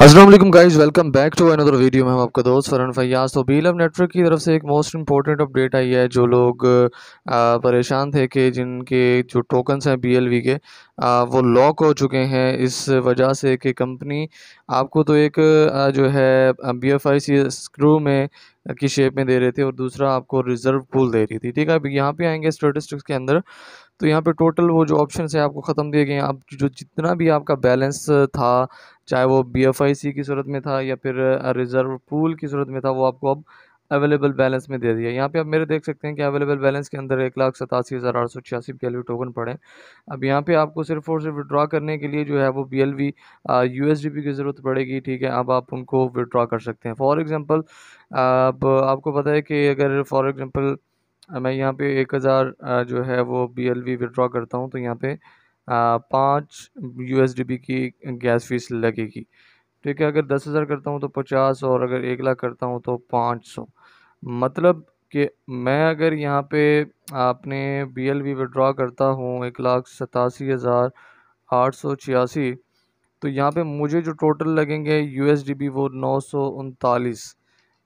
Aslam guys welcome back to another video में हम आपका दोस्त फरन फैयाज तो बी नेटवर्क की तरफ से एक मोस्ट इंपॉर्टेंट अपडेट आई है जो लोग परेशान थे कि जिनके जो टोकन्स हैं बी के वो लॉक हो चुके हैं इस वजह से कि कंपनी आपको तो एक जो है B F I C screw में की शेप में दे रहे थे और दूसरा आपको रिज़र्व पूल दे रही थी ठीक है अब यहाँ पे आएंगे स्टेटिस्टिक्स के अंदर तो यहाँ पे टोटल वो जो ऑप्शन है आपको ख़त्म दिए गए हैं आप जो जितना भी आपका बैलेंस था चाहे वो बी एफ आई सी की सूरत में था या फिर रिज़र्व पूल की सूरत में था वो आपको अब अवेलेबल बैलेंस में दे दिया यहाँ पे आप मेरे देख सकते हैं कि अवेलेबल बैलेंस के अंदर एक लाख सतासी हज़ार आठ सौ छियासी बी एल वी टोकन पड़े अब यहाँ पे आपको सिर्फ और सिर्फ विड्रा करने के लिए जो है वो B L V U S D P की ज़रूरत पड़ेगी ठीक है अब आप उनको विड्रा कर सकते हैं फॉर एग्ज़ाम्पल अब आपको पता है कि अगर फॉर एग्ज़ाम्पल मैं यहाँ पे एक हज़ार जो है वो बी एल वी विड्रा करता हूँ तो यहाँ पर पाँच यू एस डी पी की गैस फीस लगेगी ठीक है अगर दस हज़ार करता हूँ तो पचास और अगर एक लाख करता हूँ तो पाँच सौ मतलब कि मैं अगर यहाँ पे आपने बी एल वी विड्रॉ करता हूँ एक लाख सतासी हज़ार आठ सौ छियासी तो यहाँ पे मुझे जो टोटल लगेंगे यू एस डी बी वो नौ सौ उनतालीस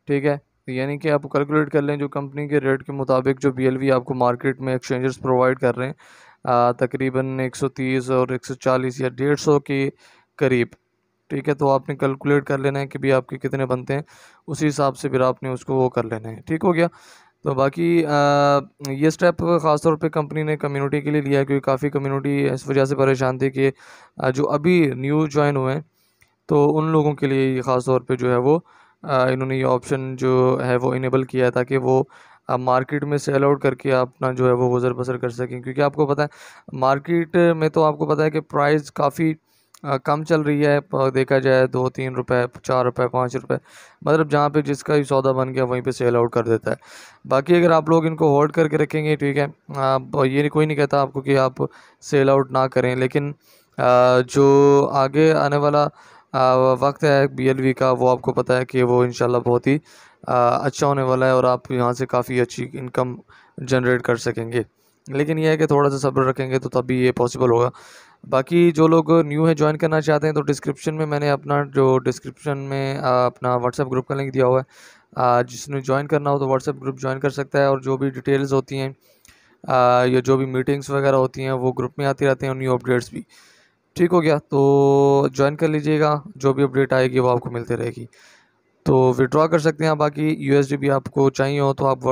ठीक है तो यानी कि आप कैलकुलेट कर लें जो कंपनी के रेट के मुताबिक जो बी एल वी आपको मार्केट में एक्सचेंजर्स प्रोवाइड कर रहे हैं तकरीबन एक सौ तीस और एक सौ चालीस या डेढ़ सौ के करीब ठीक है तो आपने कैलकुलेट कर लेना है कि भी आपके कितने बनते हैं उसी हिसाब से फिर आपने उसको वो कर लेना है ठीक हो गया तो बाकी आ, ये स्टेप ख़ास तौर पे कंपनी ने कम्युनिटी के लिए लिया है क्योंकि काफ़ी कम्युनिटी इस वजह से परेशान थी कि जो अभी न्यू ज्वाइन हुए हैं तो उन लोगों के लिए ख़ास तौर पर जो है वो आ, इन्होंने ये ऑप्शन जो है वो इनेबल किया है ताकि वो आप मार्केट में सेल आउट करके अपना जो है वो गुजर बसर कर सकें क्योंकि आपको पता है मार्केट में तो आपको पता है कि प्राइस काफ़ी कम चल रही है देखा जाए दो तीन रुपए चार रुपए पाँच रुपए मतलब जहाँ पे जिसका भी सौदा बन गया वहीं पे सेल आउट कर देता है बाकी अगर आप लोग इनको होल्ड करके रखेंगे ठीक है आप ये कोई नहीं कहता आपको कि आप सेल आउट ना करें लेकिन जो आगे आने वाला वक्त है बी का वो आपको पता है कि वो इन बहुत ही अच्छा होने वाला है और आप यहाँ से काफ़ी अच्छी इनकम जनरेट कर सकेंगे लेकिन यह है कि थोड़ा सा सब्र रखेंगे तो तभी ये पॉसिबल होगा बाकी जो लोग न्यू है ज्वाइन करना चाहते हैं तो डिस्क्रिप्शन में मैंने अपना जो डिस्क्रिप्शन में अपना व्हाट्सएप ग्रुप का लिंक दिया हुआ है जिसने ज्वाइन करना हो तो व्हाट्सएप ग्रुप ज्वाइन कर सकता है और जो भी डिटेल्स होती हैं या जो भी मीटिंग्स वगैरह होती हैं वो ग्रुप में आती रहती हैं और न्यू अपडेट्स भी ठीक हो गया तो ज्वाइन कर लीजिएगा जो भी अपडेट आएगी वो आपको मिलती रहेगी तो विड्रॉ कर सकते हैं बाकी यू भी आपको चाहिए हो तो आप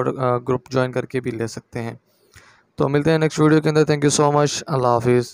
ग्रुप ज्वाइन करके भी ले सकते हैं तो मिलते हैं नेक्स्ट वीडियो के अंदर थैंक यू सो मच अल्लाह हाफिज़